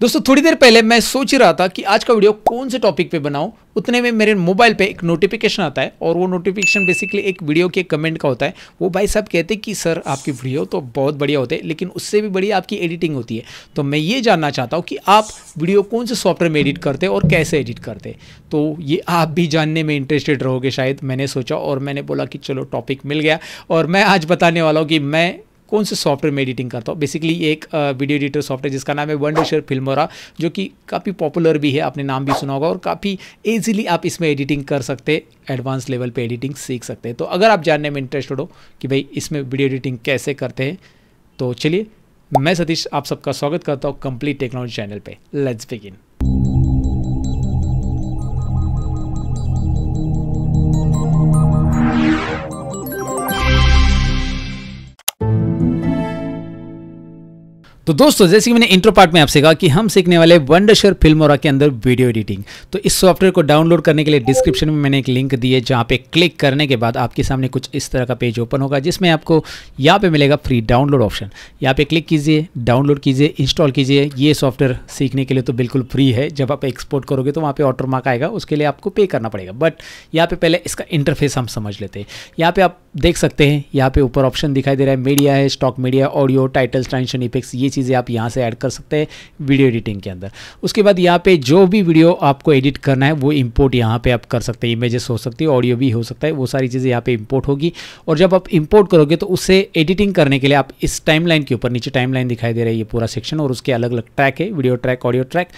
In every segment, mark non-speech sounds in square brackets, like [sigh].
दोस्तों थोड़ी देर पहले मैं सोच ही रहा था कि आज का वीडियो कौन से टॉपिक पे बनाऊं उतने में मेरे मोबाइल पे एक नोटिफिकेशन आता है और वो नोटिफिकेशन बेसिकली एक वीडियो के कमेंट का होता है वो भाई साहब कहते हैं कि सर आपकी वीडियो तो बहुत बढ़िया होते हैं लेकिन उससे भी बढ़िया आपकी एडिटिंग होती है तो मैं ये जानना चाहता हूँ कि आप वीडियो कौन से सॉफ्टवेयर में एडिट करते हैं और कैसे एडिट करते तो ये आप भी जानने में इंटरेस्टेड रहोगे शायद मैंने सोचा और मैंने बोला कि चलो टॉपिक मिल गया और मैं आज बताने वाला हूँ कि मैं कौन से सॉफ्टवेयर में एडिटिंग करता हूँ बेसिकली एक वीडियो एडिटर सॉफ्टवेयर जिसका नाम है वन डिशर फिल्मोरा जो कि काफ़ी पॉपुलर भी है आपने नाम भी सुना होगा और काफ़ी ईजिली आप इसमें एडिटिंग कर सकते एडवांस लेवल पर एडिटिंग सीख सकते हैं तो अगर आप जानने में इंटरेस्टेड हो कि भाई इसमें वीडियो एडिटिंग कैसे करते हैं तो चलिए मैं सतीश आप सबका स्वागत करता हूँ कंप्लीट टेक्नोलॉजी चैनल पे लेट्स बिगिन तो दोस्तों जैसे कि मैंने इंट्रो पार्ट में आपसे कहा कि हम सीखने वाले वंडरशर फिल्मोरा के अंदर वीडियो एडिटिंग तो इस सॉफ्टवेयर को डाउनलोड करने के लिए डिस्क्रिप्शन में मैंने एक लिंक दी है जहाँ पे क्लिक करने के बाद आपके सामने कुछ इस तरह का पेज ओपन होगा जिसमें आपको यहाँ पे मिलेगा फ्री डाउनलोड ऑप्शन यहाँ पे क्लिक कीजिए डाउनलोड कीजिए इंस्टॉल कीजिए ये सॉफ्टवेयर सीखने के लिए तो बिल्कुल फ्री है जब आप एक्सपोर्ट करोगे तो वहाँ पर ऑटर मार्क आएगा उसके लिए आपको पे करना पड़ेगा बट यहाँ पे पहले इसका इंटरफेस हम समझ लेते हैं यहाँ पर आप देख सकते हैं यहाँ पर ऊपर ऑप्शन दिखाई दे रहा है मीडिया है stock media audio titles transition effects ये चीज़ें आप यहाँ से ऐड कर सकते हैं वीडियो एडिटिंग के अंदर उसके बाद यहाँ पे जो भी वीडियो आपको एडिट करना है वो इम्पोर्ट यहाँ पे आप कर सकते हैं इमेजेस हो सकती है ऑडियो भी हो सकता है वो सारी चीज़ें यहाँ पे इम्पोर्ट होगी और जब आप इम्पोर्ट करोगे तो उसे एडिटिंग करने के लिए आप इस टाइमलाइन के ऊपर नीचे टाइमलाइन दिखाई दे रही है पूरा सेक्शन और उसके अलग अलग ट्रैक है वीडियो ट्रैक ऑडियो ट्रैक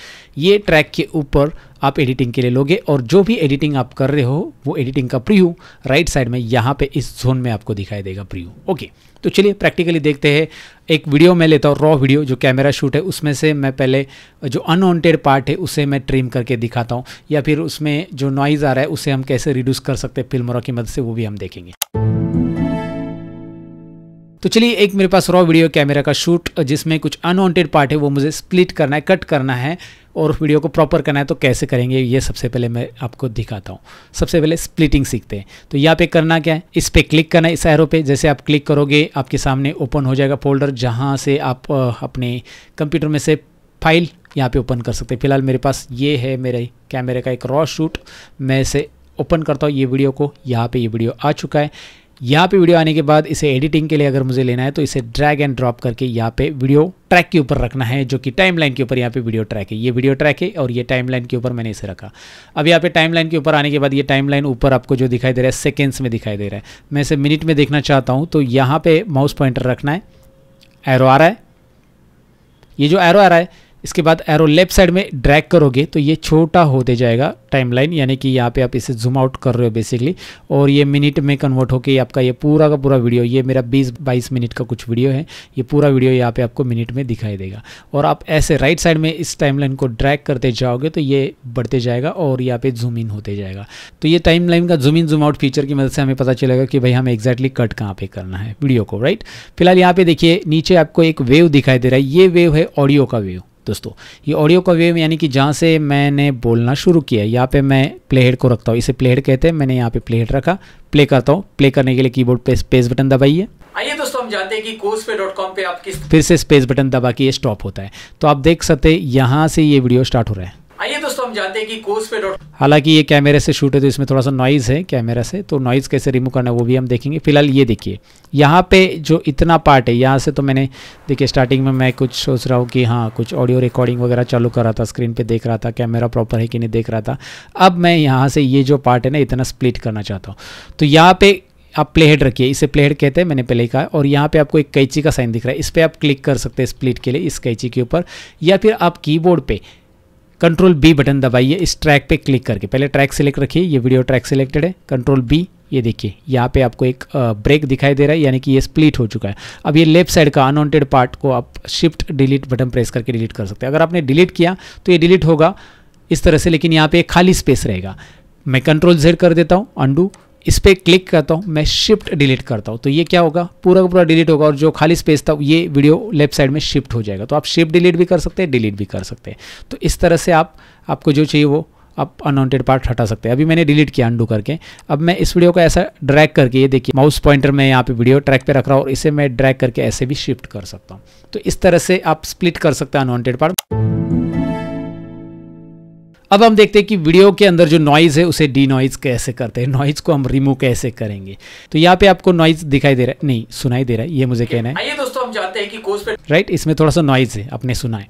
ये ट्रैक के ऊपर आप एडिटिंग के लिए लोगे और जो भी एडिटिंग आप कर रहे हो वो एडिटिंग का प्रियू राइट साइड में यहाँ पे इस जोन में आपको दिखाई देगा प्रियू ओके तो चलिए प्रैक्टिकली देखते हैं एक वीडियो मैं लेता हूँ रॉ वीडियो जो कैमरा शूट है उसमें से मैं पहले जो अनवॉन्टेड पार्ट है उसे मैं ट्रिम करके दिखाता हूँ या फिर उसमें जो नॉइज़ आ रहा है उसे हम कैसे रिड्यूस कर सकते हैं फिल्मोरा की मदद से वो भी हम देखेंगे तो चलिए एक मेरे पास रॉ वीडियो कैमरा का शूट जिसमें कुछ अनवॉन्टेड पार्ट है वो मुझे स्प्लिट करना है कट करना है और वीडियो को प्रॉपर करना है तो कैसे करेंगे ये सबसे पहले मैं आपको दिखाता हूँ सबसे पहले स्प्लिटिंग सीखते हैं तो यहाँ पे करना क्या है इस पर क्लिक करना है इस एरो पे जैसे आप क्लिक करोगे आपके सामने ओपन हो जाएगा फोल्डर जहाँ से आप अपने कंप्यूटर में से फाइल यहाँ पे ओपन कर सकते हैं फिलहाल मेरे पास ये है मेरे कैमरे का एक रॉ शूट मैं इसे ओपन करता हूँ ये वीडियो को यहाँ पर ये वीडियो आ चुका है यहाँ पे वीडियो आने के बाद इसे एडिटिंग के लिए अगर मुझे लेना है तो इसे ड्रैग एंड ड्रॉप करके यहाँ पे वीडियो ट्रैक के ऊपर रखना है जो कि टाइमलाइन के ऊपर यहाँ पे वीडियो ट्रैक है ये वीडियो ट्रैक है और ये टाइमलाइन के ऊपर मैंने इसे रखा अब यहाँ पे टाइमलाइन के ऊपर आने के बाद ये टाइमलाइन ऊपर आपको जो दिखाई दे रहा है सेकेंड्स में दिखाई दे रहा है मैं इसे मिनट में देखना चाहता हूँ तो यहाँ पर माउस पॉइंटर रखना है एरो आ रहा है ये जो एरो आ रहा है इसके बाद एरो लेफ्ट साइड में ड्रैग करोगे तो ये छोटा होते जाएगा टाइमलाइन यानी कि यहाँ पे आप इसे जूम आउट कर रहे हो बेसिकली और ये मिनट में कन्वर्ट होकर आपका ये पूरा का पूरा वीडियो ये मेरा 20-22 मिनट का कुछ वीडियो है ये पूरा वीडियो यहाँ पे आपको मिनट में दिखाई देगा और आप ऐसे राइट साइड में इस टाइम को ड्रैक करते जाओगे तो ये बढ़ते जाएगा और यहाँ पे जूम इन होते जाएगा तो ये टाइम का zoom in zoom out feature की मदद से हमें पता चलेगा कि भाई हमें एक्जैक्टली कट कहाँ पर करना है वीडियो को राइट फिलहाल यहाँ पे देखिए नीचे आपको एक वेव दिखाई दे रहा है ये वेव है ऑडियो का वेव दोस्तों ये ऑडियो का वेव यानी कि जहाँ से मैंने बोलना शुरू किया यहाँ पे मैं प्लेहेड को रखता हूँ इसे प्लेहेड कहते हैं मैंने यहाँ पे प्लेहेड रखा प्ले करता हूँ प्ले करने के लिए कीबोर्ड पे स्पेस बटन दबाइए आइए दोस्तों हम जानते हैं कि कोर्स पे डॉट कॉम पे आप किस फिर से स्पेस बटन दबा के ये स्टॉप होता है तो आप देख सकते यहाँ से ये वीडियो स्टार्ट हो रहा है आइए दोस्तों हम जानते हैं कि कोर्स पे डॉट हालांकि ये कैमरे से शूट है तो इसमें थोड़ा सा नॉइज़ है कैमरा से तो नॉइज़ कैसे रिमूव करना है वो भी हम देखेंगे फिलहाल ये देखिए यहाँ पे जो इतना पार्ट है यहाँ से तो मैंने देखिए स्टार्टिंग में मैं कुछ सोच रहा हूँ कि हाँ कुछ ऑडियो रिकॉर्डिंग वगैरह चालू कर रहा था स्क्रीन पे देख रहा था कैमरा प्रॉपर है कि नहीं देख रहा था अब मैं यहाँ से ये जो पार्ट है ना इतना स्प्लिट करना चाहता हूँ तो यहाँ पे आप प्ले हेड रखिए इसे प्ले हेड कहते हैं मैंने पहले कहा और यहाँ पे आपको एक कैची का साइन दिख रहा है इस पर आप क्लिक कर सकते हैं स्प्लिट के लिए इस कैची के ऊपर या फिर आप कीबोर्ड पे कंट्रोल बी बटन दबाइए इस ट्रैक पे क्लिक करके पहले ट्रैक सेलेक्ट रखिए ये वीडियो ट्रैक सेलेक्टेड है कंट्रोल बी ये देखिए यहाँ पे आपको एक ब्रेक दिखाई दे रहा है यानी कि ये स्प्लिट हो चुका है अब ये लेफ्ट साइड का अनवॉन्टेड पार्ट को आप शिफ्ट डिलीट बटन प्रेस करके डिलीट कर सकते हैं अगर आपने डिलीट किया तो ये डिलीट होगा इस तरह से लेकिन यहाँ पे एक खाली स्पेस रहेगा मैं कंट्रोल जेड कर देता हूँ अंडू इस पर क्लिक करता हूँ मैं शिफ्ट डिलीट करता हूँ तो ये क्या होगा पूरा का पूरा डिलीट होगा और जो खाली स्पेस था ये वीडियो लेफ्ट साइड में शिफ्ट हो जाएगा तो आप शिफ्ट डिलीट भी कर सकते हैं डिलीट भी कर सकते हैं तो इस तरह से आप आपको जो चाहिए वो आप अनवॉन्टेड पार्ट हटा सकते हैं अभी मैंने डिलीट किया अंडू करके अब मैं इस वीडियो को ऐसा ड्रैग करके ये देखिए माउस पॉइंटर में यहाँ पे वीडियो ट्रैक पे रख रहा हूँ और इसे मैं ड्रैग करके ऐसे भी शिफ्ट कर सकता हूँ तो इस तरह से आप स्प्लिट कर सकते हैं अनवॉन्टेड पार्ट अब हम देखते हैं कि वीडियो के अंदर जो नॉइज़ है उसे डी नॉइज़ कैसे करते हैं नॉइज़ को हम रिमूव कैसे करेंगे तो यहाँ पे आपको नॉइज़ दिखाई दे रहा है नहीं सुनाई दे रहा है ये मुझे कहना है आइए दोस्तों हम जानते हैं कि कोर्स पे राइट इसमें थोड़ा सा नॉइज़ है आपने सुना है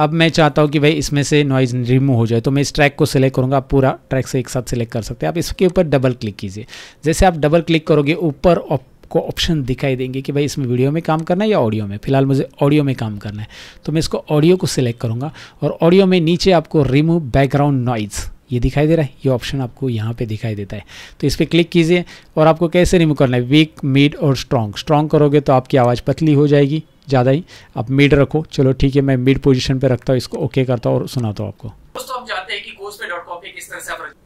अब मैं चाहता हूँ कि भाई इसमें से नॉइज़ रिमूव हो जाए तो मैं इस ट्रैक को सिलेक्ट करूँगा आप पूरा ट्रैक से एक साथ सिलेक्ट कर सकते हैं आप इसके ऊपर डबल क्लिक कीजिए जैसे आप डबल क्लिक करोगे ऊपर आपको ऑप्शन दिखाई देंगे कि भाई इसमें वीडियो में काम करना है या ऑडियो में फिलहाल मुझे ऑडियो में काम करना है तो मैं इसको ऑडियो को सिलेक्ट करूँगा और ऑडियो में नीचे आपको रिमूव बैकग्राउंड नॉइज़ ये दिखाई दे रहा है ये ऑप्शन आपको यहाँ पे दिखाई देता है तो इस पर क्लिक कीजिए और आपको कैसे रिमूव करना है वीक मिड और स्ट्रॉन्ग स्ट्रॉन्ग करोगे तो आपकी आवाज़ पतली हो जाएगी ज़्यादा ही आप मिड रखो चलो ठीक है मैं मिड पोजीशन पे रखता हूँ इसको ओके करता हूँ और सुनाता हूँ आपको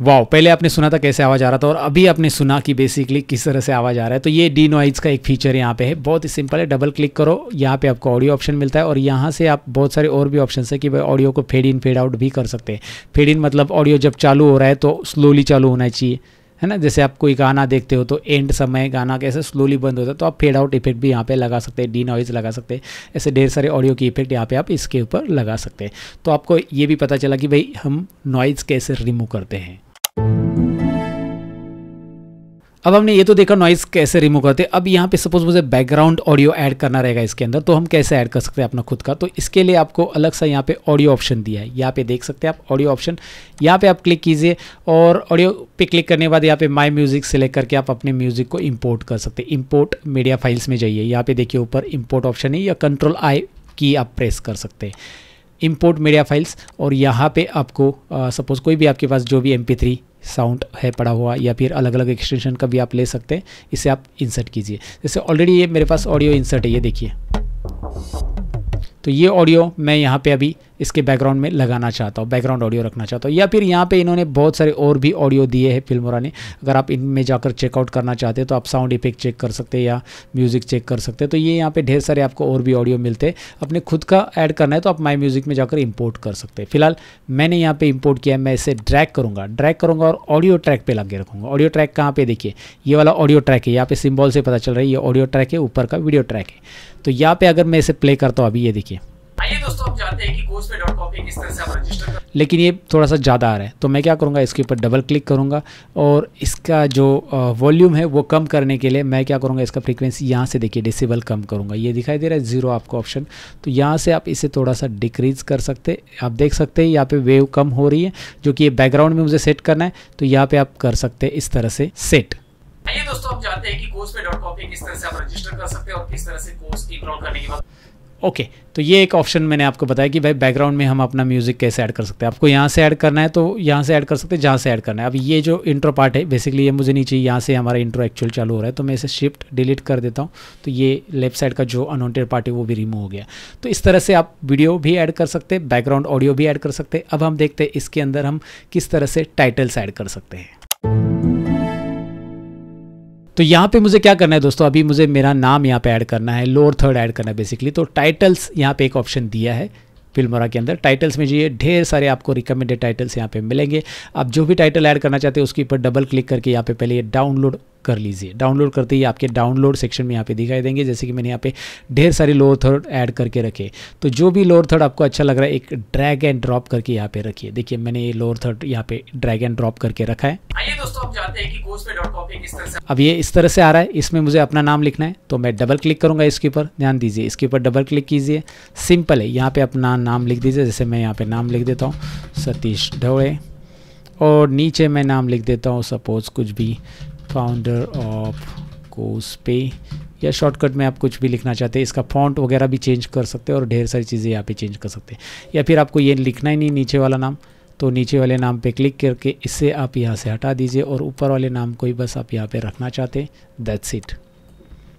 वाह पहले आपने सुना था कैसे आवाज आ रहा था और अभी आपने सुना कि बेसिकली किस तरह से आवाज आ रहा है तो ये डी नॉइज का एक फीचर यहाँ पे है बहुत ही सिंपल है डबल क्लिक करो यहाँ पे आपको ऑडियो ऑप्शन मिलता है और यहाँ से आप बहुत सारे और भी ऑप्शन है कि भाई ऑडियो को फेड इन फेड आउट भी कर सकते हैं फेड इन मतलब ऑडियो जब चालू हो रहा है तो स्लोली चालू होना चाहिए है ना जैसे आप कोई गाना देखते हो तो एंड समय गाना कैसे स्लोली बंद होता है तो आप फेड आउट इफेक्ट भी यहाँ पे लगा सकते हैं डी नॉइज़ लगा सकते हैं ऐसे ढेर सारे ऑडियो की इफेक्ट यहाँ पे आप इसके ऊपर लगा सकते हैं तो आपको ये भी पता चला कि भाई हम नॉइज़ कैसे रिमूव करते हैं अब हमने ये तो देखा नॉइस कैसे रिमूव करते हैं अब यहाँ पे सपोज मुझे बैकग्राउंड ऑडियो ऐड करना रहेगा इसके अंदर तो हम कैसे ऐड कर सकते हैं अपना खुद का तो इसके लिए आपको अलग सा यहाँ पे ऑडियो ऑप्शन दिया है यहाँ पे देख सकते हैं आप ऑडियो ऑप्शन यहाँ पे आप क्लिक कीजिए और ऑडियो पे क्लिक करने के बाद यहाँ पे माई म्यूजिक सेलेक्ट करके आप अपने म्यूजिक को इम्पोर्ट कर सकते हैं इम्पोर्ट मीडिया फाइल्स में जाइए यहाँ पे देखिए ऊपर इम्पोर्ट ऑप्शन है या कंट्रोल आई की आप प्रेस कर सकते हैं इम्पोर्ट मीडिया फाइल्स और यहाँ पे आपको सपोज़ कोई भी आपके पास जो भी एम पी थ्री साउंड है पड़ा हुआ या फिर अलग अलग एक्सटेंशन का भी आप ले सकते हैं इसे आप इंसर्ट कीजिए जैसे ऑलरेडी ये मेरे पास ऑडियो इंसर्ट है ये देखिए तो ये ऑडियो मैं यहाँ पे अभी इसके बैकग्राउंड में लगाना चाहता हूँ बैकग्राउंड ऑडियो रखना चाहता हूँ या फिर यहाँ पे इन्होंने बहुत सारे और भी ऑडियो दिए हैं फिल्मोरा ने अगर आप इनमें जाकर चेकआउट करना चाहते हैं तो आप साउंड इफेक्ट चेक कर सकते हैं या म्यूज़िक चेक कर सकते हैं तो ये यहाँ पे ढेर सारे आपको और भी ऑडियो मिलते हैं अपने खुद का ऐड करना है तो आप माई म्यूज़िक में जाकर इम्पोर्ट कर सकते हैं फिलहाल मैंने यहाँ पर इम्पोर्ट किया मैं इसे ड्रैक करूँगा ड्रैक करूँगा और ऑडियो ट्रैक पर लगे रखूँगा ऑडियो ट्रैक कहाँ पर देखिए ये वाला ऑडियो ट्रैक है यहाँ पे सिम्बॉल से पता चल रहा है ये ऑडियो ट्रैक है ऊपर का वीडियो ट्रैक है तो यहाँ पर अगर मैं इसे प्ले करता हूँ अभी ये देखिए लेकिन ये थोड़ा सा ज़्यादा आ रहा है तो मैं क्या करूँगा इसके ऊपर डबल क्लिक करूँगा और इसका जो वॉल्यूम है वो कम करने के लिए मैं क्या करूँगा इसका फ्रीक्वेंसी यहाँ से देखिए डिसेबल कम करूँगा ये दिखाई दे रहा है ज़ीरो आपको ऑप्शन तो यहाँ से आप इसे थोड़ा सा डिक्रीज कर सकते आप देख सकते हैं यहाँ पर वेव कम हो रही है जो कि ये बैकग्राउंड में मुझे सेट करना है तो यहाँ पर आप कर सकते हैं इस तरह से सेट आइए दोस्तों आप जानते हैं कि कोर्स पे डॉट कॉपी किस तरह से आप रजिस्टर कर सकते हैं और किस तरह से कोर्स की करने के बाद ओके okay, तो ये एक ऑप्शन मैंने आपको बताया कि भाई बैकग्राउंड में हम अपना म्यूज़िक कैसे ऐड कर सकते हैं आपको यहाँ से ऐड करना है तो यहाँ से ऐड कर सकते हैं जहाँ से ऐड करना है अब ये जो इंट्रो पार्ट है बेसिकली ये मुझे नहीं चाहिए यहाँ से हमारा इंट्रो एक्चुअल चालू हो रहा है तो मैं इसे शिफ्ट डिलीट कर देता हूँ तो ये लेफ्ट साइड का जो अनवॉन्टेड पार्ट है वो भी रिमूव हो गया तो इस तरह से आप वीडियो भी ऐड कर सकते हैं बैकग्राउंड ऑडियो भी ऐड कर सकते हैं अब हम देखते हैं इसके अंदर हम किस तरह से टाइटल्स ऐड कर सकते हैं तो यहाँ पे मुझे क्या करना है दोस्तों अभी मुझे मेरा नाम यहाँ पे ऐड करना है लोअर थर्ड ऐड करना है बेसिकली तो टाइटल्स यहाँ पे एक ऑप्शन दिया है फिल्मोरा के अंदर टाइटल्स में जो ये ढेर सारे आपको रिकमेंडेड टाइटल्स यहाँ पे मिलेंगे आप जो भी टाइटल ऐड करना चाहते हैं उसके ऊपर डबल क्लिक करके यहाँ पे पहले ये डाउनलोड कर लीजिए डाउनलोड करते ही आपके डाउनलोड सेक्शन में यहाँ पे दिखाई देंगे जैसे कि मैंने यहाँ पे ढेर सारे लोअर थर्ड ऐड करके रखे तो जो भी लोअर थर्ड आपको अच्छा लग रहा है एक ड्रैग एंड ड्रॉप करके यहाँ पे रखिए देखिए मैंने ये लोअर थर्ड यहाँ पे ड्रैग एंड ड्रॉप करके रखा है आइए दोस्तों अब ये इस तरह से आ रहा है इसमें मुझे अपना नाम लिखना है तो मैं डबल क्लिक करूंगा इसके ऊपर ध्यान दीजिए इसके ऊपर डबल क्लिक कीजिए सिंपल है यहाँ पे अपना नाम लिख दीजिए जैसे मैं यहाँ पे नाम लिख देता हूँ सतीश ढवड़े और नीचे मैं नाम लिख देता हूँ सपोज कुछ भी फाउंडर ऑफ कोस पे या शॉर्टकट में आप कुछ भी लिखना चाहते हैं इसका फॉन्ट वगैरह भी चेंज कर सकते हैं और ढेर सारी चीज़ें यहाँ पे चेंज कर सकते हैं या फिर आपको ये लिखना ही नहीं नीचे वाला नाम तो नीचे वाले नाम पे क्लिक करके इसे आप यहाँ से हटा दीजिए और ऊपर वाले नाम को ही बस आप यहाँ पे रखना चाहते हैं दैट्स इट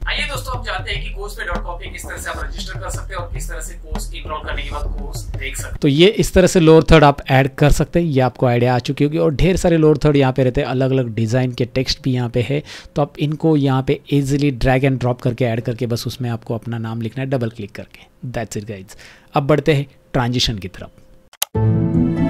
आइए दोस्तों आप जानते हैं कि कोर्स पे डॉट कॉम पे किस तरह से आप रजिस्टर कर सकते हैं और किस तरह से कोर्स इनरोल करने के बाद कोर्स देख सकते हैं तो ये इस तरह से लोअर थर्ड आप ऐड कर सकते हैं ये आपको आइडिया आ चुकी होगी और ढेर सारे लोअर थर्ड यहाँ पे रहते हैं अलग अलग डिज़ाइन के टेक्स्ट भी यहाँ पे है तो आप इनको यहाँ पे इजिली ड्रैग एंड ड्रॉप करके ऐड करके बस उसमें आपको अपना नाम लिखना है डबल क्लिक करके दैट्स इट गाइड्स अब बढ़ते हैं ट्रांजिशन की तरफ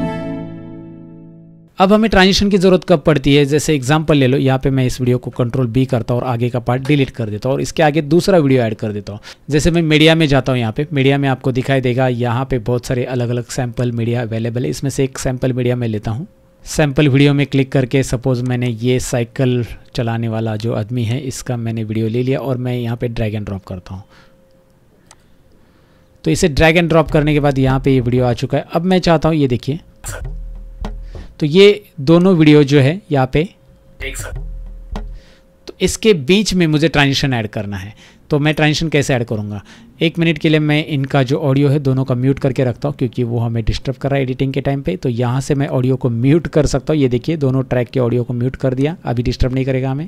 अब हमें ट्रांजिशन की ज़रूरत कब पड़ती है जैसे एग्जांपल ले लो यहाँ पे मैं इस वीडियो को कंट्रोल बी करता हूँ और आगे का पार्ट डिलीट कर देता हूँ और इसके आगे दूसरा वीडियो ऐड कर देता हूँ जैसे मैं मीडिया में जाता हूँ यहाँ पे मीडिया में आपको दिखाई देगा यहाँ पे बहुत सारे अलग अलग सैम्पल मीडिया अवेलेबल है इसमें से एक सैम्पल मीडिया में लेता हूँ सैम्पल वीडियो में क्लिक करके सपोज़ मैंने ये साइकिल चलाने वाला जो आदमी है इसका मैंने वीडियो ले लिया और मैं यहाँ पर ड्रैग एंड ड्रॉप करता हूँ तो इसे ड्रैग एंड ड्रॉप करने के बाद यहाँ पे ये वीडियो आ चुका है अब मैं चाहता हूँ ये देखिए तो ये दोनों वीडियो जो है यहाँ पे देख सकते तो इसके बीच में मुझे ट्रांजिशन ऐड करना है तो मैं ट्रांजिशन कैसे ऐड करूँगा एक मिनट के लिए मैं इनका जो ऑडियो है दोनों का म्यूट करके रखता हूँ क्योंकि वो हमें डिस्टर्ब कर रहा है एडिटिंग के टाइम पे तो यहाँ से मैं ऑडियो को म्यूट कर सकता हूँ ये देखिए दोनों ट्रैक के ऑडियो को म्यूट कर दिया अभी डिस्टर्ब नहीं करेगा हमें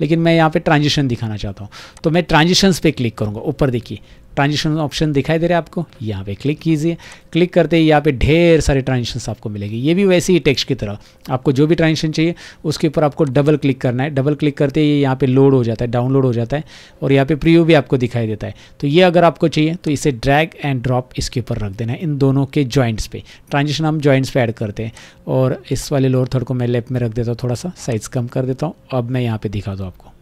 लेकिन मैं यहाँ पे ट्रांजिशन दिखाना चाहता हूँ तो मैं ट्रांजिशन पे क्लिक करूँगा ऊपर देखिए ट्रांजिशन ऑप्शन दिखाई दे रहा है आपको यहाँ पे क्लिक कीजिए क्लिक करते ही यहाँ पे ढेर सारे ट्रांजिशंस आपको मिलेगी ये भी वैसे ही टेक्स्ट की तरह आपको जो भी ट्रांजिशन चाहिए उसके ऊपर आपको डबल क्लिक करना है डबल क्लिक करते ही यहाँ पे लोड हो जाता है डाउनलोड हो जाता है और यहाँ पे प्रीव्यू भी आपको दिखाई देता है तो ये अगर आपको चाहिए तो इसे ड्रैग एंड ड्रॉप इसके ऊपर रख देना है इन दोनों के जॉइंट्स पे ट्रांजिशन हम जॉइंट्स पर ऐड करते हैं और इस वाले लोअर थर्ड को मैं लेफ्ट में रख देता हूँ थोड़ा सा साइज़ कम कर देता हूँ अब मैं यहाँ पर दिखा दूँ आपको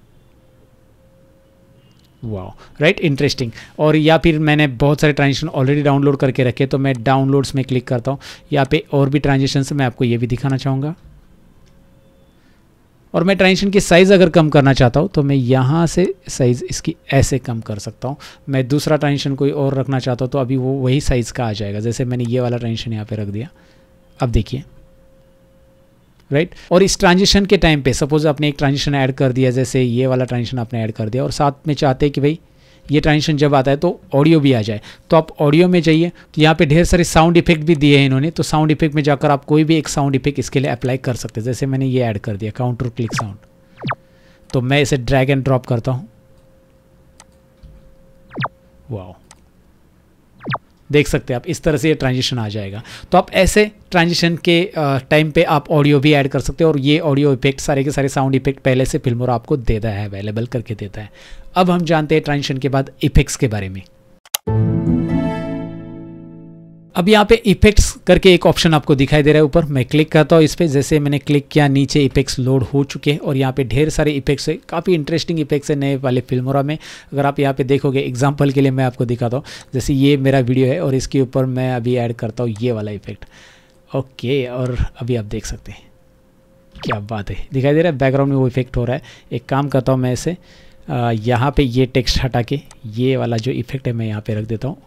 वाओ राइट इंटरेस्टिंग और या फिर मैंने बहुत सारे ट्रांजेक्शन ऑलरेडी डाउनलोड करके रखे तो मैं डाउनलोड्स में क्लिक करता हूँ या पे और भी ट्रांजेक्शन मैं आपको ये भी दिखाना चाहूँगा और मैं ट्रांजेक्शन की साइज़ अगर कम करना चाहता हूँ तो मैं यहाँ से साइज़ इसकी ऐसे कम कर सकता हूँ मैं दूसरा ट्रांजेक्शन कोई और रखना चाहता हूँ तो अभी वो वही साइज़ का आ जाएगा जैसे मैंने ये वाला ट्रांजेक्शन यहाँ पर रख दिया अब देखिए राइट right? और इस ट्रांजिशन के टाइम पे सपोज आपने एक ट्रांजिशन ऐड कर दिया जैसे ये वाला ट्रांजिशन आपने ऐड कर दिया और साथ में चाहते हैं कि भाई ये ट्रांजिशन जब आता है तो ऑडियो भी आ जाए तो आप ऑडियो में जाइए तो यहाँ पे ढेर सारे साउंड इफेक्ट भी दिए हैं इन्होंने तो साउंड इफेक्ट में जाकर आप कोई भी एक साउंड इफेक्ट इसके लिए अप्लाई कर सकते हैं जैसे मैंने ये ऐड कर दिया काउंटर क्लिक साउंड तो मैं इसे ड्रैग एंड ड्रॉप करता हूँ वाह देख सकते हैं आप इस तरह से ये ट्रांजिशन आ जाएगा तो आप ऐसे ट्रांजिशन के टाइम पे आप ऑडियो भी ऐड कर सकते हैं और ये ऑडियो इफेक्ट सारे के सारे साउंड इफेक्ट पहले से फिल्म और आपको देता है अवेलेबल करके देता है अब हम जानते हैं ट्रांजिशन के बाद इफेक्ट्स के बारे में अब यहाँ पे इफेक्ट्स करके एक ऑप्शन आपको दिखाई दे रहा है ऊपर मैं क्लिक करता हूँ इस पर जैसे मैंने क्लिक किया नीचे इफेक्ट्स लोड हो चुके हैं और यहाँ पे ढेर सारे इफेक्ट्स है काफ़ी इंटरेस्टिंग इफेक्ट्स है नए वाले फिल्मोरा में अगर आप यहाँ पे देखोगे एग्जाम्पल के लिए मैं आपको दिखाता हूँ जैसे ये मेरा वीडियो है और इसके ऊपर मैं अभी ऐड करता हूँ ये वाला इफेक्ट ओके और अभी आप देख सकते हैं क्या बात है दिखाई दे रहा है बैकग्राउंड में वो इफेक्ट हो रहा है एक काम करता हूँ मैं इसे यहाँ पर ये टेक्स्ट हटा के ये वाला जो इफेक्ट है मैं यहाँ पर रख देता हूँ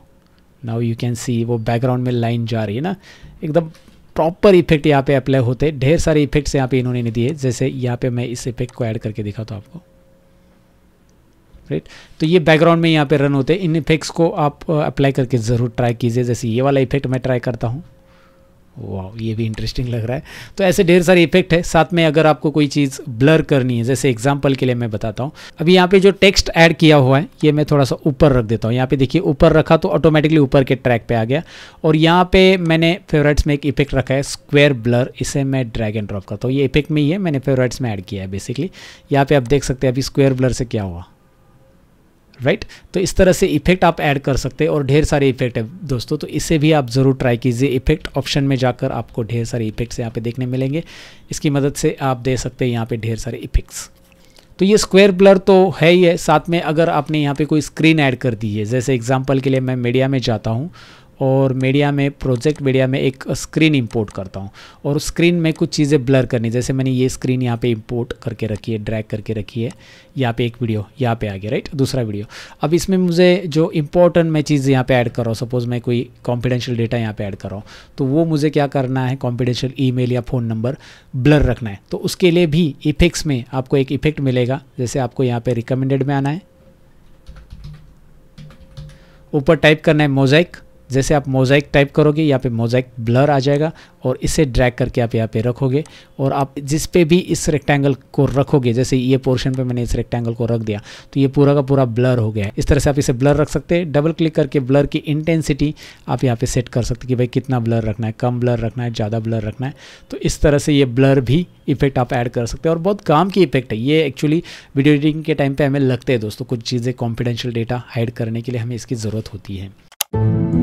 नाउ यू कैन सी वो बैकग्राउंड में लाइन जा रही है ना एकदम प्रॉपर इफेक्ट यहाँ पे अप्लाई होते हैं ढेर सारे इफेक्ट्स यहाँ पे इन्होंने नहीं दिए जैसे यहाँ पे मैं इस इफेक्ट को ऐड करके दिखाता हूँ आपको राइट तो ये बैकग्राउंड में यहाँ पे रन होते हैं इन इफेक्ट्स को आप अप्लाई uh, करके ज़रूर ट्राई कीजिए जैसे ये वाला इफेक्ट मैं ट्राई करता हूँ वाह ये भी इंटरेस्टिंग लग रहा है तो ऐसे ढेर सारे इफेक्ट है साथ में अगर आपको कोई चीज़ ब्लर करनी है जैसे एग्जाम्पल के लिए मैं बताता हूँ अभी यहाँ पे जो टेक्स्ट ऐड किया हुआ है ये मैं थोड़ा सा ऊपर रख देता हूँ यहाँ पे देखिए ऊपर रखा तो ऑटोमेटिकली ऊपर के ट्रैक पे आ गया और यहाँ पे मैंने फेवरेट्स में एक इफेक्ट रखा है स्क्वेयर ब्लर इसे मैं ड्रैग एंड ड्रॉप करता हूँ ये इफेक्ट में ही है मैंने फेवरेट्स में ऐड किया है बेसिकली यहाँ पे आप देख सकते हैं अभी स्क्वेयर ब्लर से क्या हुआ राइट right? तो इस तरह से इफेक्ट आप ऐड कर सकते हैं और ढेर सारे इफेक्ट है दोस्तों तो इसे भी आप ज़रूर ट्राई कीजिए इफेक्ट ऑप्शन में जाकर आपको ढेर सारे इफेक्ट्स यहाँ पे देखने मिलेंगे इसकी मदद से आप दे सकते हैं यहाँ पे ढेर सारे इफेक्ट्स तो ये स्क्वायर ब्लर तो है ही है साथ में अगर आपने यहाँ पर कोई स्क्रीन ऐड कर दी है जैसे एग्जाम्पल के लिए मैं मीडिया में जाता हूँ और मीडिया में प्रोजेक्ट मीडिया में एक स्क्रीन इंपोर्ट करता हूँ और उस स्क्रीन में कुछ चीज़ें ब्लर करनी जैसे मैंने ये स्क्रीन यहाँ पे इंपोर्ट करके रखी है ड्रैग करके रखी है यहाँ पे एक वीडियो यहाँ पे आ गया राइट दूसरा वीडियो अब इसमें मुझे जो इंपॉर्टेंट मैं चीज़ यहाँ पर ऐड कर रहा हूँ सपोज़ मैं कोई कॉन्फिडेंशियल डेटा यहाँ पर ऐड कर रहा हूँ तो वो मुझे क्या करना है कॉन्फिडेंशियल ई या फ़ोन नंबर ब्लर रखना है तो उसके लिए भी इफेक्ट्स में आपको एक इफेक्ट मिलेगा जैसे आपको यहाँ पर रिकमेंडेड में आना है ऊपर टाइप करना है मोजाइक जैसे आप मोज़ाइक टाइप करोगे यहाँ पे मोज़ाइक ब्लर आ जाएगा और इसे ड्रैग करके आप यहाँ पे रखोगे और आप जिस पे भी इस रेक्टेंगल को रखोगे जैसे ये पोर्शन पे मैंने इस रेक्टेंगल को रख दिया तो ये पूरा का पूरा ब्लर हो गया है इस तरह से आप इसे ब्लर रख सकते हैं डबल क्लिक करके ब्लर की इंटेंसिटी आप यहाँ पर सेट कर सकते कि भाई कितना ब्लर रखना है कम ब्लर रखना है ज़्यादा ब्लर रखना है तो इस तरह से ये ब्लर भी इफेक्ट आप ऐड कर सकते हैं और बहुत काम की इफेक्ट है ये एक्चुअली वीडियो एडिटिंग के टाइम पर हमें लगते हैं दोस्तों कुछ चीज़ें कॉन्फिडेंशियल डेटा हाइड करने के लिए हमें इसकी ज़रूरत होती है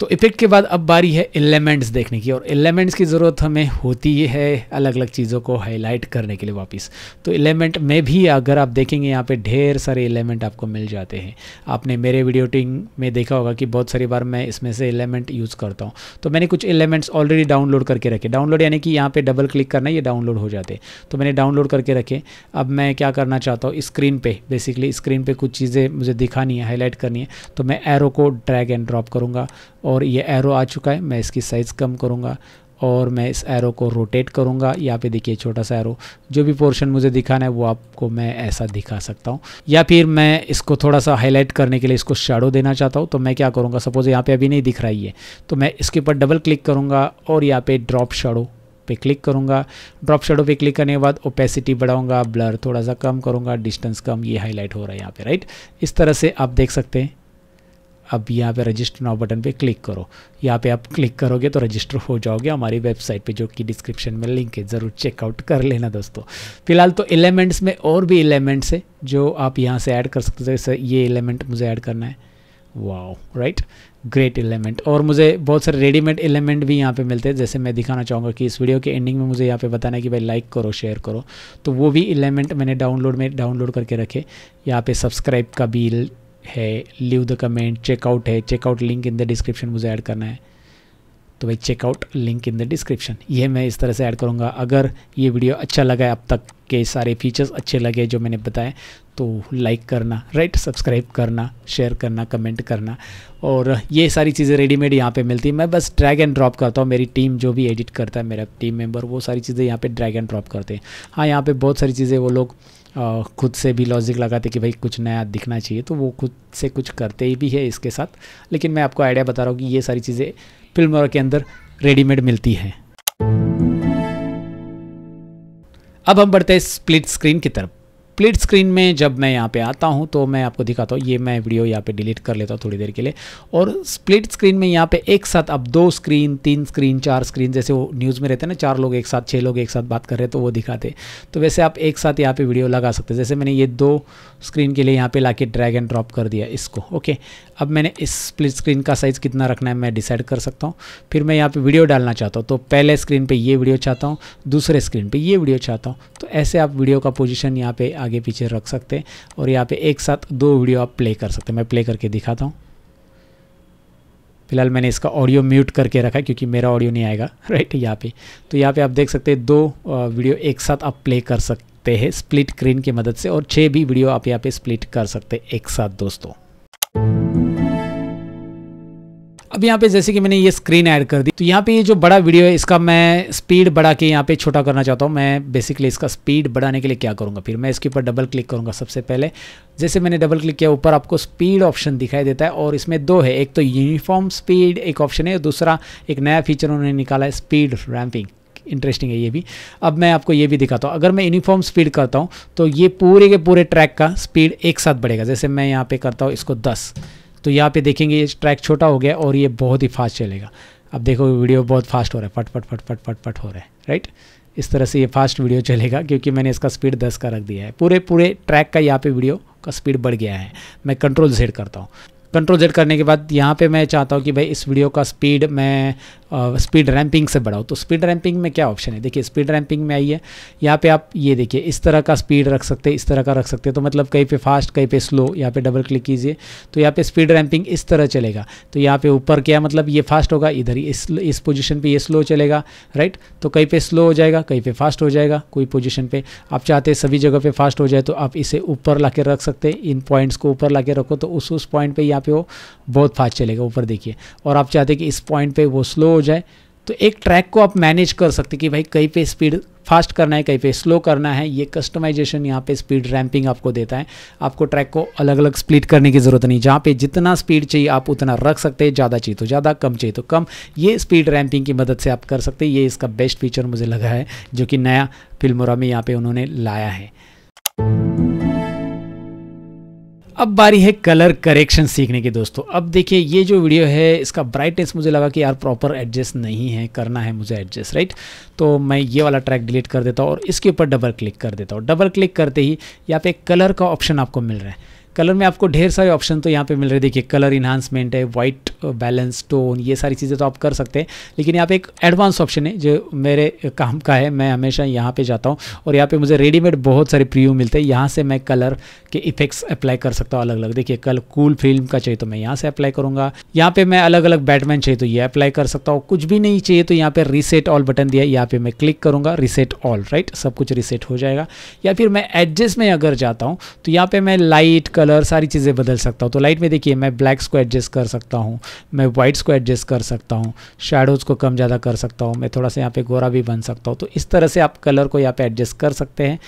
तो इफेक्ट के बाद अब बारी है एलिमेंट्स देखने की और एलिमेंट्स की ज़रूरत हमें होती है अलग अलग चीज़ों को हाईलाइट करने के लिए वापस तो एलिमेंट में भी अगर आप देखेंगे यहाँ पे ढेर सारे एलिमेंट आपको मिल जाते हैं आपने मेरे वीडियो टिंग में देखा होगा कि बहुत सारी बार मैं इसमें से एलिमेंट यूज़ करता हूँ तो मैंने कुछ एलिमेंट्स ऑलरेडी डाउनलोड करके रखे डाउनलोड यानी कि यहाँ पर डबल क्लिक करना ये डाउनलोड हो जाते तो मैंने डाउनलोड करके रखे अब मैं क्या करना चाहता हूँ स्क्रीन पर बेसिकली स्क्रीन पर कुछ चीज़ें मुझे दिखानी है हाईलाइट करनी है तो मैं एरो को ड्रैग एंड ड्रॉप करूँगा और ये एरो आ चुका है मैं इसकी साइज़ कम करूँगा और मैं इस एरो को रोटेट करूँगा यहाँ पे देखिए छोटा सा एरो जो भी पोर्शन मुझे दिखाना है वो आपको मैं ऐसा दिखा सकता हूँ या फिर मैं इसको थोड़ा सा हाईलाइट करने के लिए इसको शेडो देना चाहता हूँ तो मैं क्या करूँगा सपोज़ यहाँ पे अभी नहीं दिख रही है तो मैं इसके ऊपर डबल क्लिक करूँगा और यहाँ पर ड्रॉप शेडो पे क्लिक करूँगा ड्रॉप शेडो पे क्लिक करने के बाद ओपेसिटी बढ़ाऊँगा ब्लर थोड़ा सा कम करूँगा डिस्टेंस कम ये हाईलाइट हो रहा है यहाँ पे राइट इस तरह से आप देख सकते हैं अब यहाँ पे रजिस्टर नाउ बटन पे क्लिक करो यहाँ पे आप क्लिक करोगे तो रजिस्टर हो जाओगे हमारी वेबसाइट पे जो कि डिस्क्रिप्शन में लिंक है ज़रूर चेकआउट कर लेना दोस्तों फिलहाल तो एलिमेंट्स में और भी एलिमेंट्स है जो आप यहाँ से ऐड कर सकते हो जैसे ये एलिमेंट मुझे ऐड करना है वाओ राइट ग्रेट एलिमेंट और मुझे बहुत सारे रेडीमेड एलिमेंट भी यहाँ पे मिलते हैं जैसे मैं दिखाना चाहूँगा कि इस वीडियो के एंडिंग में मुझे यहाँ पे बताना है कि भाई लाइक करो शेयर करो तो वो भी एलिमेंट मैंने डाउनलोड में डाउनलोड करके रखे यहाँ पे सब्सक्राइब का भी है लिव द कमेंट चेकआउट है check out link in the description मुझे ऐड करना है तो भाई check out link in the description ये मैं इस तरह से ऐड करूँगा अगर ये वीडियो अच्छा लगा है अब तक के सारे फीचर्स अच्छे लगे जो मैंने बताए तो लाइक करना राइट सब्सक्राइब करना शेयर करना कमेंट करना और ये सारी चीज़ें रेडीमेड यहाँ पे मिलती है मैं बस ड्रैग एंड ड्रॉप करता हूँ मेरी टीम जो भी एडिट करता है मेरा टीम मेंबर वो सारी चीज़ें यहाँ पे ड्रैग एंड ड्रॉप करते हैं हाँ यहाँ पे बहुत सारी चीज़ें वो लोग खुद से भी लॉजिक लगाते कि भाई कुछ नया दिखना चाहिए तो वो खुद से कुछ करते ही भी है इसके साथ लेकिन मैं आपको आइडिया बता रहा हूँ कि ये सारी चीज़ें फिल्म के अंदर रेडीमेड मिलती हैं अब हम बढ़ते हैं स्प्लिट स्क्रीन की तरफ स्प्लिट स्क्रीन में जब मैं यहाँ पे आता हूँ तो मैं आपको दिखाता हूँ ये मैं वीडियो यहाँ पे डिलीट कर लेता हूँ थोड़ी देर के लिए और स्प्लिट स्क्रीन में यहाँ पे एक साथ अब दो स्क्रीन तीन स्क्रीन चार स्क्रीन जैसे वो न्यूज़ में रहते हैं ना चार लोग एक साथ छः लोग एक साथ बात कर रहे तो वो दिखाते तो वैसे आप एक साथ यहाँ पर वीडियो लगा सकते जैसे मैंने ये दो स्क्रीन के लिए यहाँ पर ला ड्रैग एंड ड्रॉप कर दिया इसको ओके अब मैंने इस स्प्लिट स्क्रीन का साइज़ कितना रखना है मैं डिसाइड कर सकता हूँ फिर मैं यहाँ पे वीडियो डालना चाहता हूँ तो पहले स्क्रीन पे ये वीडियो चाहता हूँ दूसरे स्क्रीन पे ये वीडियो चाहता हूँ तो ऐसे आप वीडियो का पोजिशन यहाँ पर आगे पीछे रख सकते हैं और यहाँ पर एक साथ दो वीडियो आप प्ले कर सकते हैं मैं प्ले करके दिखाता हूँ फिलहाल मैंने इसका ऑडियो म्यूट करके रखा है क्योंकि मेरा ऑडियो नहीं आएगा राइट [laughs] यहाँ पे तो यहाँ पे आप देख सकते हैं दो वीडियो एक साथ आप प्ले कर सकते हैं स्प्लिट स्क्रीन की मदद से और छः भी वीडियो आप यहाँ पे स्प्लिट कर सकते हैं एक साथ दोस्तों अब यहाँ पे जैसे कि मैंने ये स्क्रीन ऐड कर दी तो यहाँ पे ये जो बड़ा वीडियो है इसका मैं स्पीड बढ़ा के यहाँ पे छोटा करना चाहता हूँ मैं बेसिकली इसका स्पीड बढ़ाने के लिए क्या करूँगा फिर मैं इसके ऊपर डबल क्लिक करूँगा सबसे पहले जैसे मैंने डबल क्लिक किया ऊपर आपको स्पीड ऑप्शन दिखाई देता है और इसमें दो है एक तो यूनिफॉर्म स्पीड एक ऑप्शन है दूसरा एक नया फीचर उन्होंने निकाला है स्पीड रैम्पिंग इंटरेस्टिंग है ये भी अब मैं आपको ये भी दिखाता हूँ अगर मैं यूनिफॉर्म स्पीड करता हूँ तो ये पूरे के पूरे ट्रैक का स्पीड एक साथ बढ़ेगा जैसे मैं यहाँ पर करता हूँ इसको दस तो यहाँ पे देखेंगे ये ट्रैक छोटा हो गया और ये बहुत ही फास्ट चलेगा अब देखो वीडियो बहुत फास्ट हो रहा है फट फट फट फट फट फट हो रहा है राइट इस तरह से ये फास्ट वीडियो चलेगा क्योंकि मैंने इसका स्पीड 10 का रख दिया है पूरे पूरे ट्रैक का यहाँ पे वीडियो का स्पीड बढ़ गया है मैं कंट्रोल जेड करता हूँ कंट्रोल जेड करने के बाद यहाँ पे मैं चाहता हूँ कि भाई इस वीडियो का स्पीड मैं स्पीड रैंपिंग से बढ़ाऊँ तो स्पीड रैंपिंग में क्या ऑप्शन है देखिए स्पीड रैंपिंग में आइए यहाँ पे आप ये देखिए इस तरह का स्पीड रख सकते हैं इस तरह का रख सकते हैं तो मतलब कहीं पे फास्ट कहीं पे स्लो यहाँ पे डबल क्लिक कीजिए तो यहाँ पे स्पीड रैंपिंग इस तरह चलेगा तो यहाँ पे ऊपर क्या मतलब ये फास्ट होगा इधर इस इस पोजिशन पर ये स्लो चलेगा राइट तो कहीं पर स्लो हो जाएगा कहीं पर फास्ट हो जाएगा कोई पोजिशन पर आप चाहते हैं सभी जगह पर फास्ट हो जाए तो आप इसे ऊपर ला रख सकते हैं इन पॉइंट्स को ऊपर ला रखो तो उस उस पॉइंट पर यहाँ पे वो बहुत फास्ट चलेगा ऊपर देखिए और आप चाहते कि इस पॉइंट पे वो स्लो हो जाए तो एक ट्रैक को आप मैनेज कर सकते कि भाई कहीं पे स्पीड फास्ट करना है कहीं पे स्लो करना है ये कस्टमाइजेशन यहाँ पे स्पीड रैंपिंग आपको देता है आपको ट्रैक को अलग अलग स्प्लिट करने की ज़रूरत नहीं जहाँ पे जितना स्पीड चाहिए आप उतना रख सकते हैं ज़्यादा चाहिए तो ज़्यादा कम चाहिए तो कम ये स्पीड रैंपिंग की मदद से आप कर सकते हैं ये इसका बेस्ट फीचर मुझे लगा है जो कि नया फिल्मोरा में यहाँ पर उन्होंने लाया है अब बारी है कलर करेक्शन सीखने की दोस्तों अब देखिए ये जो वीडियो है इसका ब्राइटनेस मुझे लगा कि यार प्रॉपर एडजस्ट नहीं है करना है मुझे एडजस्ट राइट तो मैं ये वाला ट्रैक डिलीट कर देता हूँ और इसके ऊपर डबल क्लिक कर देता हूँ डबल क्लिक करते ही यहाँ पे कलर का ऑप्शन आपको मिल रहा है कलर में आपको ढेर सारे ऑप्शन तो यहाँ पे मिल रहे देखिए कलर इन्हांसमेंट है वाइट बैलेंस टोन ये सारी चीज़ें तो आप कर सकते हैं लेकिन यहाँ पे एक एडवांस ऑप्शन है जो मेरे काम का है मैं हमेशा यहाँ पे जाता हूँ और यहाँ पे मुझे रेडीमेड बहुत सारे प्रीव्यू मिलते हैं यहाँ से मैं कलर के इफेक्ट्स अप्लाई कर सकता हूँ अलग अलग देखिए कल कूल फिल्म का चाहिए तो मैं यहाँ से अप्लाई करूँगा यहाँ पर मैं अलग अलग बैटमैन चाहिए तो ये अप्लाई कर सकता हूँ कुछ भी नहीं चाहिए तो यहाँ पर रीसेट ऑल बटन दिया यहाँ पर मैं क्लिक करूँगा रीसेट ऑल राइट सब कुछ रीसेट हो जाएगा या फिर मैं एडजस्ट में अगर जाता हूँ तो यहाँ पर मैं लाइट कलर सारी चीज़ें बदल सकता हूँ तो लाइट में देखिए मैं ब्लैक्स को एडजस्ट कर सकता हूँ मैं वाइट्स को एडजस्ट कर सकता हूँ शेडोज़ को कम ज़्यादा कर सकता हूँ मैं थोड़ा सा यहाँ पे गोरा भी बन सकता हूँ तो इस तरह से आप कलर को यहाँ पे एडजस्ट कर सकते हैं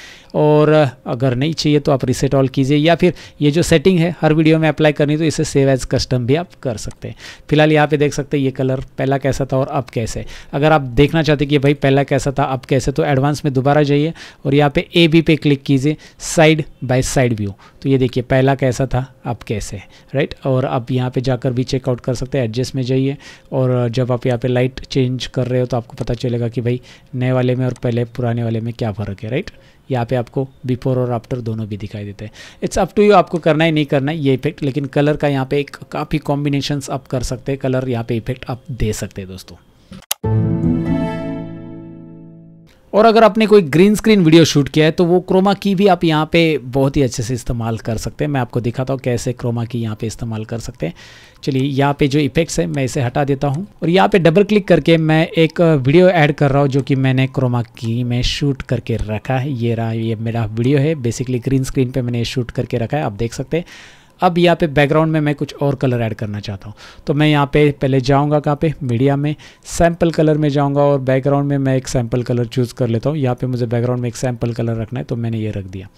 और अगर नहीं चाहिए तो आप रिसेट ऑल कीजिए या फिर ये जो सेटिंग है हर वीडियो में अप्लाई करनी तो इसे सेव एज कस्टम भी आप कर सकते हैं फिलहाल यहाँ पे देख सकते हैं ये कलर पहला कैसा था और अब कैसे अगर आप देखना चाहते कि भाई पहला कैसा था अब कैसे तो एडवांस में दोबारा जाइए और यहाँ पे ए बी पे क्लिक कीजिए साइड बाय साइड व्यू तो ये देखिए पहला पहला कैसा था अब कैसे राइट और आप यहाँ पे जाकर भी चेकआउट कर सकते हैं एडजस्ट में जाइए और जब आप यहाँ पे लाइट चेंज कर रहे हो तो आपको पता चलेगा कि भाई नए वाले में और पहले पुराने वाले में क्या फ़र्क है राइट यहाँ पे आपको बिफोर और आफ्टर दोनों भी दिखाई देते हैं इट्स अप टू यू आपको करना ही नहीं करना है ये इफेक्ट लेकिन कलर का यहाँ पे एक काफ़ी कॉम्बिनेशन आप कर सकते हैं कलर यहाँ पे इफेक्ट आप दे सकते हैं दोस्तों और अगर आपने कोई ग्रीन स्क्रीन वीडियो शूट किया है तो वो क्रोमा की भी आप यहाँ पे बहुत ही अच्छे से इस्तेमाल कर सकते हैं मैं आपको दिखाता हूँ कैसे क्रोमा की यहाँ पे इस्तेमाल कर सकते हैं चलिए यहाँ पे जो इफेक्ट्स है मैं इसे हटा देता हूँ और यहाँ पे डबल क्लिक करके मैं एक वीडियो ऐड कर रहा हूँ जो कि मैंने क्रोमा की में शूट करके रखा है ये रहा ये मेरा वीडियो है बेसिकली ग्रीन स्क्रीन पर मैंने शूट करके रखा है आप देख सकते हैं अब यहाँ पे बैकग्राउंड में मैं कुछ और कलर ऐड करना चाहता हूँ तो मैं यहाँ पे पहले जाऊँगा कहाँ पे मीडिया में सैम्पल कलर में जाऊँगा और बैकग्राउंड में मैं एक सैम्पल कलर चूज़ कर लेता हूँ यहाँ पे मुझे बैकग्राउंड में एक सैम्पल कलर रखना है तो मैंने ये रख दिया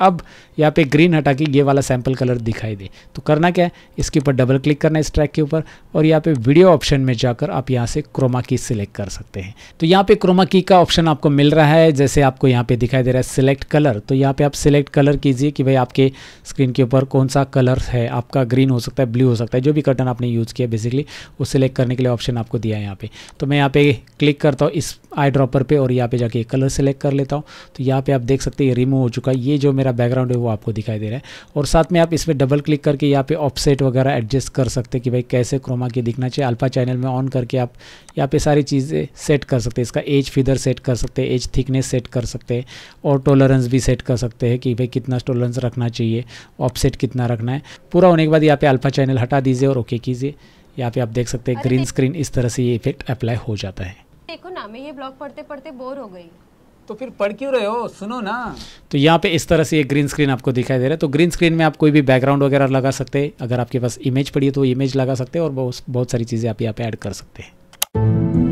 अब यहाँ पे ग्रीन हटा के ये वाला सैम्पल कलर दिखाई दे तो करना क्या है इसके ऊपर डबल क्लिक करना है इस ट्रैक के ऊपर और यहाँ पे वीडियो ऑप्शन में जाकर आप यहाँ से क्रोमा की सिलेक्ट कर सकते हैं तो यहाँ पे क्रोमा की का ऑप्शन आपको मिल रहा है जैसे आपको यहाँ पे दिखाई दे रहा है सिलेक्ट कलर तो यहाँ पे आप सिलेक्ट कलर कीजिए कि भाई आपके स्क्रीन के ऊपर कौन सा कलर है आपका ग्रीन हो सकता है ब्लू हो सकता है जो भी कर्टन आपने यूज़ किया बेसिकली वो सिलेक्ट करने के लिए ऑप्शन आपको दिया है यहाँ पे तो मैं यहाँ पे क्लिक करता हूँ इस आई ड्रॉपर पर और यहाँ पे जाके कलर सेलेक्ट कर लेता हूँ तो यहाँ पे आप देख सकते हैं रिमूव हो चुका है ये जो मेरा बैकग्राउंड है वो आपको दिखाई दे रहा है और साथ में आप इसमें डबल क्लिक करके यहाँ पे ऑफसेट वगैरह एडजस्ट कर सकते हैं कि भाई कैसे क्रोमा की दिखना चाहिए अल्फा चैनल में ऑन करके आप यहाँ पे सारी चीज़ें सेट कर सकते हैं इसका एज फिदर सेट कर सकते हैं एज थिकनेस सेट कर सकते हैं और टोलरेंस भी सेट कर सकते हैं कि भाई कितना टोलरेंस रखना चाहिए ऑफसेट कितना रखना है पूरा होने के बाद यहाँ पे अल्फा चैनल हटा दीजिए और ओके कीजिए यहाँ पे आप देख सकते हैं ग्रीन स्क्रीन इस तरह से ये इफेक्ट अप्लाई हो जाता है देखो ना मैं ये ब्लॉग पढ़ते पढ़ते बोर हो गई तो फिर पढ़ क्यों रहे हो सुनो ना तो यहाँ पे इस तरह से एक ग्रीन स्क्रीन आपको दिखाई दे रहा है तो ग्रीन स्क्रीन में आप कोई भी बैकग्राउंड वगैरह लगा सकते हैं अगर आपके पास इमेज पड़ी है तो इमेज लगा सकते हैं और बहुत बहुत सारी चीज़ें आप यहाँ पे ऐड कर सकते हैं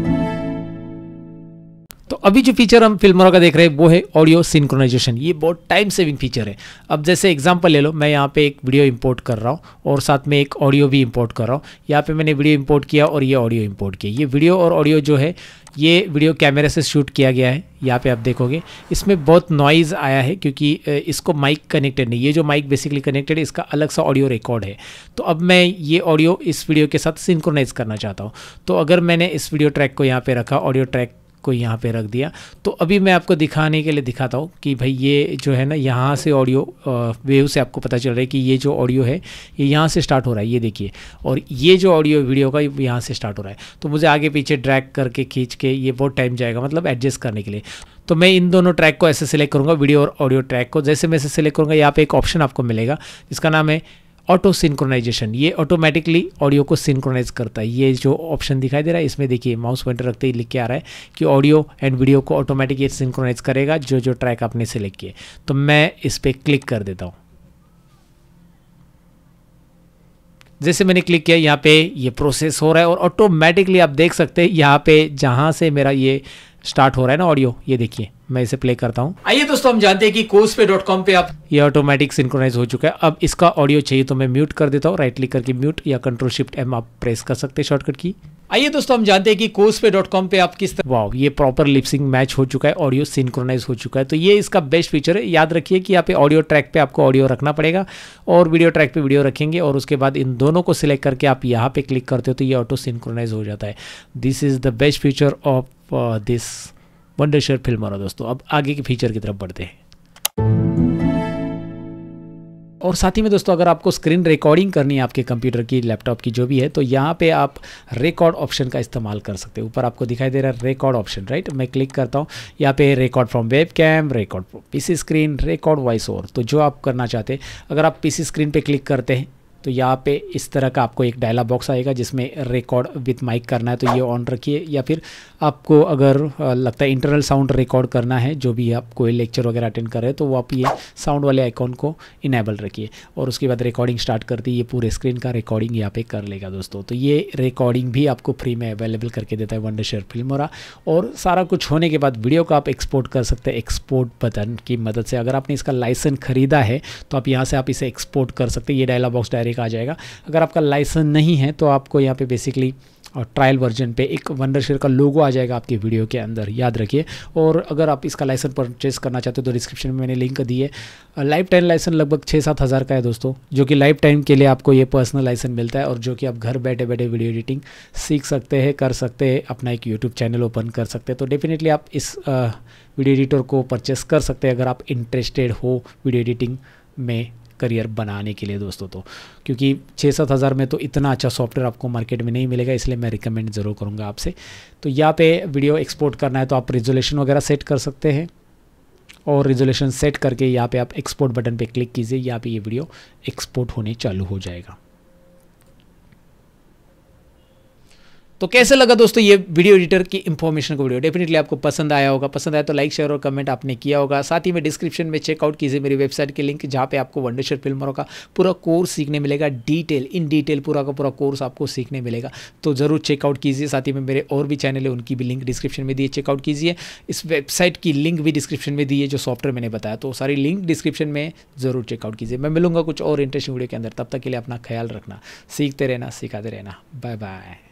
अभी जो फीचर हम फिल्मों का देख रहे हैं वो है ऑडियो सिंक्रोनाइजेशन ये बहुत टाइम सेविंग फीचर है अब जैसे एग्जांपल ले लो मैं यहाँ पे एक वीडियो इंपोर्ट कर रहा हूँ और साथ में एक ऑडियो भी इंपोर्ट कर रहा हूँ यहाँ पे मैंने वीडियो इंपोर्ट किया और ये ऑडियो इंपोर्ट किया ये वीडियो और ऑडियो जो है ये वीडियो कैमरे से शूट किया गया है यहाँ पे आप देखोगे इसमें बहुत नॉइज़ आया है क्योंकि इसको माइक कनेक्टेड नहीं ये जो माइक बेसिकली कनेक्टेड है इसका अलग सा ऑडियो रिकॉर्ड है तो अब मैं ये ऑडियो इस वीडियो के साथ सिंक्रोनाइज़ करना चाहता हूँ तो अगर मैंने इस वीडियो ट्रैक को यहाँ पे रखा ऑडियो ट्रैक को यहाँ पे रख दिया तो अभी मैं आपको दिखाने के लिए दिखाता हूँ कि भाई ये जो है ना यहाँ से ऑडियो वेव से आपको पता चल रहा है कि ये जो ऑडियो है ये यहाँ से स्टार्ट हो रहा है ये देखिए और ये जो ऑडियो वीडियो का यहाँ से स्टार्ट हो रहा है तो मुझे आगे पीछे ड्रैक करके खींच के ये बहुत टाइम जाएगा मतलब एडजस्ट करने के लिए तो मैं इन दोनों ट्रैक को ऐसे सेलेक्ट करूँगा वीडियो और ऑडियो ट्रैक को जैसे मैं ऐसे सेलेक्ट करूँगा यहाँ पर एक ऑप्शन आपको मिलेगा जिसका नाम है ऑटो सिंक्रोनाइजेशन ये ऑटोमेटिकली ऑडियो को सिंक्रोनाइज करता है ये जो ऑप्शन दिखाई दे रहा है इसमें देखिए माउस पॉइंटर रखते ही लिख के आ रहा है कि ऑडियो एंड वीडियो को ऑटोमेटिक ये सिंक्रोनाइज करेगा जो जो ट्रैक आपने सेलेक्ट किए तो मैं इस पर क्लिक कर देता हूँ जैसे मैंने क्लिक किया यहाँ पे ये प्रोसेस हो रहा है और ऑटोमेटिकली आप देख सकते हैं यहाँ पे जहाँ से मेरा ये स्टार्ट हो रहा है ना ऑडियो ये देखिए मैं इसे प्ले करता हूँ आइए दोस्तों हम जानते हैं कि कोर्स पे डॉट कॉम पे आप ये ऑटोमेटिक सिंक्रोनाइज हो चुका है अब इसका ऑडियो चाहिए तो मैं म्यूट कर देता हूँ राइट क्लिक करके म्यूट या कंट्रोल शिफ्ट एम आप प्रेस कर सकते हैं शॉर्टकट की आइए दोस्तों हम जानते हैं कि कोर्स पे डॉट कॉम पे आप किस तरह ये प्रॉपर लिपसिंग मैच हो चुका है ऑडियो सिंक्रोनाइज हो चुका है तो ये इसका बेस्ट फीचर है याद रखिए कि यहाँ पे ऑडियो ट्रैक पे आपको ऑडियो रखना पड़ेगा और वीडियो ट्रैक पे वीडियो रखेंगे और उसके बाद इन दोनों को सिलेक्ट करके आप यहाँ पे क्लिक करते हो तो ये ऑटो सिंक्रोनाइज हो जाता है this is the best feature of this Wondershare film मानो दोस्तों अब आगे के फीचर की तरफ बढ़ते हैं और साथ ही में दोस्तों अगर आपको स्क्रीन रिकॉर्डिंग करनी है आपके कंप्यूटर की लैपटॉप की जो भी है तो यहाँ पे आप रिकॉर्ड ऑप्शन का इस्तेमाल कर सकते हैं ऊपर आपको दिखाई दे रहा है रिकॉर्ड ऑप्शन राइट मैं क्लिक करता हूँ यहाँ पे record from webcam record PC screen record voice over तो जो आप करना चाहते हैं अगर आप पी स्क्रीन पर क्लिक करते हैं तो यहाँ पे इस तरह का आपको एक डायलॉग बॉक्स आएगा जिसमें रिकॉर्ड विथ माइक करना है तो ये ऑन रखिए या फिर आपको अगर लगता है इंटरनल साउंड रिकॉर्ड करना है जो भी आप कोई लेक्चर वगैरह अटेंड कर रहे हैं तो वो आप ये साउंड वाले आइकॉन को इनेबल रखिए और उसके बाद रिकॉर्डिंग स्टार्ट कर दी ये पूरे स्क्रीन का रिकॉर्डिंग यहाँ पे कर लेगा दोस्तों तो ये रिकॉर्डिंग भी आपको फ्री में अवेलेबल करके देता है वनडे शेयर फिल्म और सारा कुछ होने के बाद वीडियो को आप एक्सपोर्ट कर सकते हैं एक्सपोर्ट बटन की मदद से अगर आपने इसका लाइसेंस खरीदा है तो आप यहाँ से आप इसे एक्सपोर्ट कर सकते हैं ये डायलॉग बॉक्स डायरेक्ट तारीख आ जाएगा अगर आपका लाइसेंस नहीं है तो आपको यहाँ पे बेसिकली और ट्रायल वर्जन पे एक वंडर शेयर का लोगो आ जाएगा आपकी वीडियो के अंदर याद रखिए और अगर आप इसका लाइसेंस परचेस करना चाहते हो तो डिस्क्रिप्शन में मैंने लिंक दी है लाइफ टाइम लाइसेंस लगभग छः सात हज़ार का है दोस्तों जो कि लाइफ टाइम के लिए आपको ये पर्सनल लाइसेंस मिलता है और जो कि आप घर बैठे बैठे वीडियो एडिटिंग सीख सकते हैं कर सकते हैं अपना एक यूट्यूब चैनल ओपन कर सकते हैं तो डेफिनेटली आप इस वीडियो एडिटर को परचेस कर सकते हैं अगर आप इंटरेस्टेड हो वीडियो एडिटिंग में करियर बनाने के लिए दोस्तों तो क्योंकि छः सात हज़ार में तो इतना अच्छा सॉफ्टवेयर आपको मार्केट में नहीं मिलेगा इसलिए मैं रिकमेंड ज़रूर करूँगा आपसे तो यहाँ पे वीडियो एक्सपोर्ट करना है तो आप रिजोल्यूशन वगैरह सेट कर सकते हैं और रिजोल्यूशन सेट करके यहाँ पे आप एक्सपोर्ट बटन पर क्लिक कीजिए या पे ये वीडियो एक्सपोर्ट होने चालू हो जाएगा तो कैसे लगा दोस्तों ये वीडियो एडिटर की इंफॉर्मेशन का वीडियो डेफिनेटली आपको पसंद आया होगा पसंद आया तो लाइक शेयर और कमेंट आपने किया होगा साथ ही में डिस्क्रिप्शन में चेकआउट कीजिए मेरी वेबसाइट के लिंक जहाँ पे आपको वंडेश्वर फिल्मों का पूरा कोर्स सीखने मिलेगा डिटेल इन डिटेल पूरा का पूरा कोर्स आपको सीखने मिलेगा तो ज़रूर चेकआउट कीजिए साथ ही में मेरे और भी चैनल है उनकी भी लिंक डिस्क्रिप्शन में दिए चेकआउट कीजिए इस वेबसाइट की लिंक भी डिस्क्रिप्शन में दिए जो सॉफ्टवेयर मैंने बताया तो सारी लिंक डिस्क्रिप्शन में ज़रूर चेकआउट कीजिए मैं मिलूंगा कुछ और इंटरेस्टिंग वीडियो के अंदर तब तक के लिए अपना ख्याल रखना सीखते रहना सिखाते रहना बाय बाय